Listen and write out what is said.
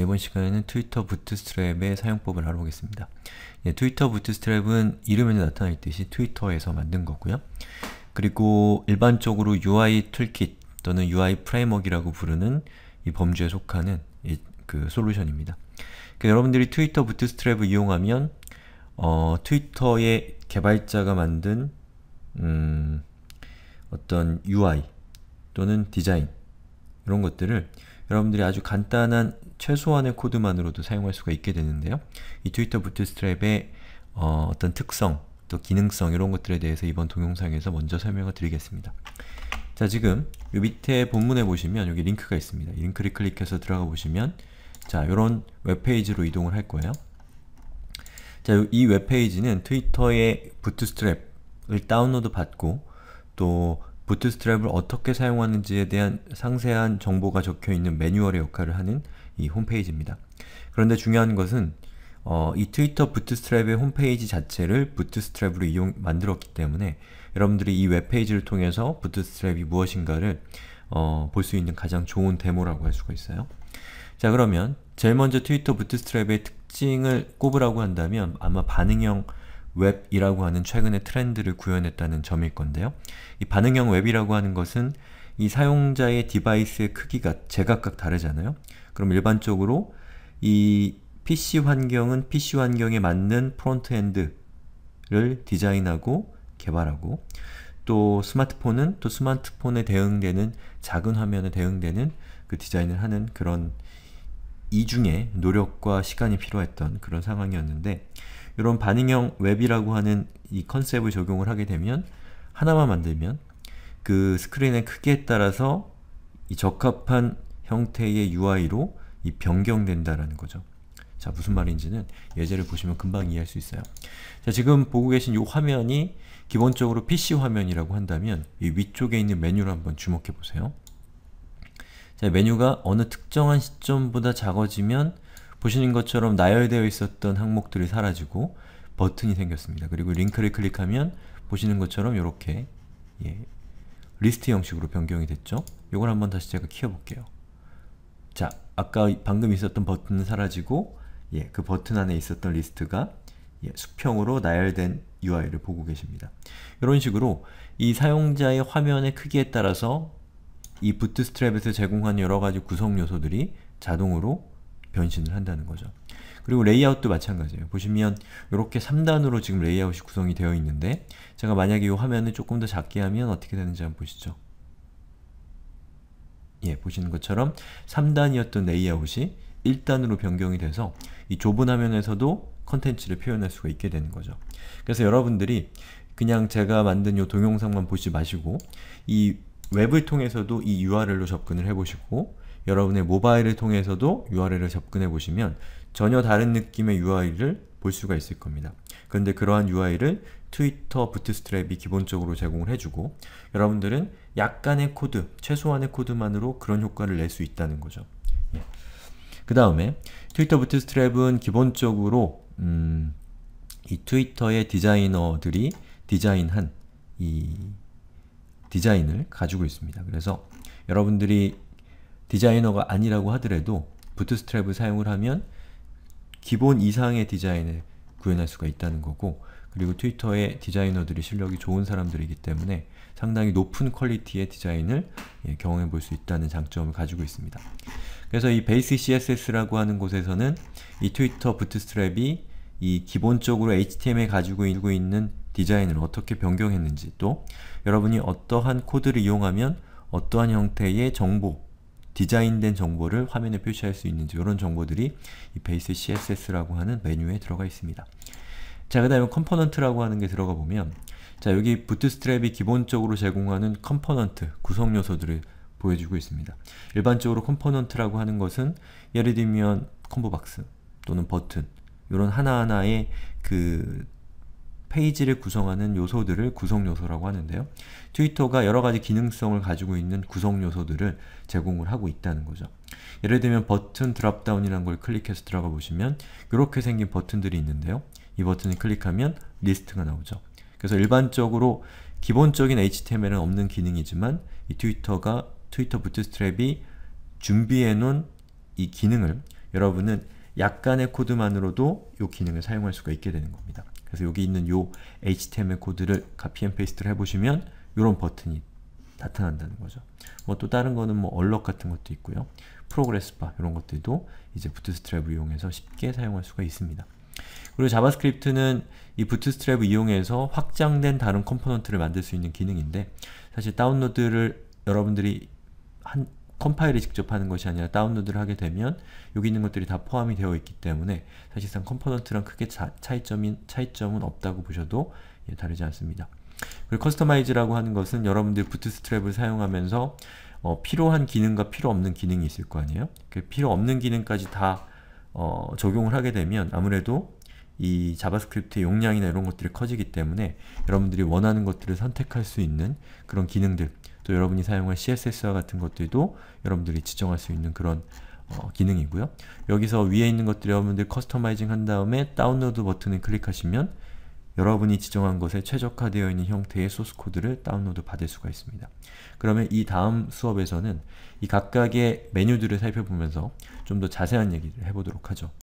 이번 시간에는 트위터 부트스트랩의 사용법을 알아보겠습니다. 예, 트위터 부트스트랩은 이름에서 나타나 있듯이 트위터에서 만든 거고요. 그리고 일반적으로 UI 툴킷 또는 UI 프레임워크라고 부르는 이 범주에 속하는 이, 그 솔루션입니다. 그러니까 여러분들이 트위터 부트스트랩을 이용하면 어, 트위터의 개발자가 만든 음, 어떤 UI 또는 디자인 이런 것들을 여러분들이 아주 간단한 최소한의 코드만으로도 사용할 수가 있게 되는데요. 이 트위터 부트스트랩의 어, 떤 특성, 또 기능성 이런 것들에 대해서 이번 동영상에서 먼저 설명을 드리겠습니다. 자 지금 이 밑에 본문에 보시면 여기 링크가 있습니다. 링크를 클릭해서 들어가 보시면 자 이런 웹페이지로 이동을 할 거예요. 자, 이 웹페이지는 트위터의 부트스트랩을 다운로드 받고 또 부트스트랩을 어떻게 사용하는지에 대한 상세한 정보가 적혀있는 매뉴얼의 역할을 하는 이 홈페이지입니다. 그런데 중요한 것은 어, 이 트위터 부트스트랩의 홈페이지 자체를 부트스트랩으로 이용, 만들었기 때문에 여러분들이 이 웹페이지를 통해서 부트스트랩이 무엇인가를 어, 볼 수 있는 가장 좋은 데모라고 할 수가 있어요. 자 그러면 제일 먼저 트위터 부트스트랩의 특징을 꼽으라고 한다면 아마 반응형 웹이라고 하는 최근의 트렌드를 구현했다는 점일 건데요. 이 반응형 웹이라고 하는 것은 이 사용자의 디바이스의 크기가 제각각 다르잖아요. 그럼 일반적으로 이 PC 환경은 PC 환경에 맞는 프론트엔드를 디자인하고 개발하고 또 스마트폰은 또 스마트폰에 대응되는 작은 화면에 대응되는 그 디자인을 하는 그런 이중의 노력과 시간이 필요했던 그런 상황이었는데 이런 반응형 웹이라고 하는 이 컨셉을 적용을 하게 되면 하나만 만들면 그 스크린의 크기에 따라서 이 적합한 형태의 UI로 이 변경된다라는 거죠. 자, 무슨 말인지는 예제를 보시면 금방 이해할 수 있어요. 자, 지금 보고 계신 이 화면이 기본적으로 PC 화면이라고 한다면 이 위쪽에 있는 메뉴를 한번 주목해 보세요. 자, 메뉴가 어느 특정한 시점보다 작아지면 보시는 것처럼 나열되어 있었던 항목들이 사라지고 버튼이 생겼습니다. 그리고 링크를 클릭하면 보시는 것처럼 이렇게 예, 리스트 형식으로 변경이 됐죠? 이걸 한번 다시 제가 키워볼게요. 자, 아까 방금 있었던 버튼은 사라지고 예, 그 버튼 안에 있었던 리스트가 예, 수평으로 나열된 UI를 보고 계십니다. 이런 식으로 이 사용자의 화면의 크기에 따라서 이 부트스트랩에서 제공한 여러가지 구성 요소들이 자동으로 변신을 한다는 거죠. 그리고 레이아웃도 마찬가지예요. 보시면 이렇게 3단으로 지금 레이아웃이 구성이 되어 있는데 제가 만약에 이 화면을 조금 더 작게 하면 어떻게 되는지 한번 보시죠. 예, 보시는 것처럼 3단이었던 레이아웃이 1단으로 변경이 돼서 이 좁은 화면에서도 컨텐츠를 표현할 수가 있게 되는 거죠. 그래서 여러분들이 그냥 제가 만든 이 동영상만 보지 마시고 이 웹을 통해서도 이 URL로 접근을 해보시고 여러분의 모바일을 통해서도 URL을 접근해 보시면 전혀 다른 느낌의 UI를 볼 수가 있을 겁니다. 그런데 그러한 UI를 트위터 부트스트랩이 기본적으로 제공을 해주고 여러분들은 약간의 코드, 최소한의 코드만으로 그런 효과를 낼 수 있다는 거죠. 예. 그 다음에 트위터 부트스트랩은 기본적으로 음, 이 트위터의 디자이너들이 디자인한 이 디자인을 가지고 있습니다. 그래서 여러분들이 디자이너가 아니라고 하더라도 부트스트랩을 사용을 하면 기본 이상의 디자인을 구현할 수가 있다는 거고 그리고 트위터의 디자이너들이 실력이 좋은 사람들이기 때문에 상당히 높은 퀄리티의 디자인을 예, 경험해 볼 수 있다는 장점을 가지고 있습니다. 그래서 이 베이스 CSS라고 하는 곳에서는 이 트위터 부트스트랩이 이 기본적으로 h t m l 가지고 있는 디자인을 어떻게 변경했는지 또 여러분이 어떠한 코드를 이용하면 어떠한 형태의 정보, 디자인된 정보를 화면에 표시할 수 있는지 이런 정보들이 이 베이스 CSS라고 하는 메뉴에 들어가 있습니다. 자, 그 다음에 컴포넌트라고 하는 게 들어가 보면 자, 여기 부트스트랩이 기본적으로 제공하는 컴포넌트, 구성 요소들을 보여주고 있습니다. 일반적으로 컴포넌트라고 하는 것은 예를 들면 콤보박스 또는 버튼 이런 하나하나의 그 페이지를 구성하는 요소들을 구성 요소라고 하는데요. 트위터가 여러 가지 기능성을 가지고 있는 구성 요소들을 제공을 하고 있다는 거죠. 예를 들면 버튼 드랍다운이라는 걸 클릭해서 들어가 보시면 이렇게 생긴 버튼들이 있는데요. 이 버튼을 클릭하면 리스트가 나오죠. 그래서 일반적으로 기본적인 HTML은 없는 기능이지만 이 트위터가 트위터 부트스트랩이 준비해놓은 이 기능을 여러분은 약간의 코드만으로도 이 기능을 사용할 수가 있게 되는 겁니다. 그래서 여기 있는 요 HTML 코드를 copy and paste를 해보시면 이런 버튼이 나타난다는 거죠. 뭐 또 다른 거는 뭐 얼럭 같은 것도 있고요. 프로그레스바 이런 것들도 이제 부트스트랩을 이용해서 쉽게 사용할 수가 있습니다. 그리고 자바스크립트는 이 부트스트랩을 이용해서 확장된 다른 컴포넌트를 만들 수 있는 기능인데 사실 다운로드를 여러분들이 한 컴파일을 직접 하는 것이 아니라 다운로드를 하게 되면 여기 있는 것들이 다 포함이 되어 있기 때문에 사실상 컴포넌트랑 크게 차, 차이점인, 차이점은 없다고 보셔도 예, 다르지 않습니다. 그리고 커스터마이즈라고 하는 것은 여러분들 부트스트랩을 사용하면서 어, 필요한 기능과 필요 없는 기능이 있을 거 아니에요? 그 필요 없는 기능까지 다 어, 적용을 하게 되면 아무래도 이 자바스크립트의 용량이나 이런 것들이 커지기 때문에 여러분들이 원하는 것들을 선택할 수 있는 그런 기능들 또 여러분이 사용할 CSS와 같은 것들도 여러분들이 지정할 수 있는 그런 어, 기능이고요. 여기서 위에 있는 것들 여러분들 커스터마이징 한 다음에 다운로드 버튼을 클릭하시면 여러분이 지정한 것에 최적화되어 있는 형태의 소스코드를 다운로드 받을 수가 있습니다. 그러면 이 다음 수업에서는 이 각각의 메뉴들을 살펴보면서 좀 더 자세한 얘기를 해보도록 하죠.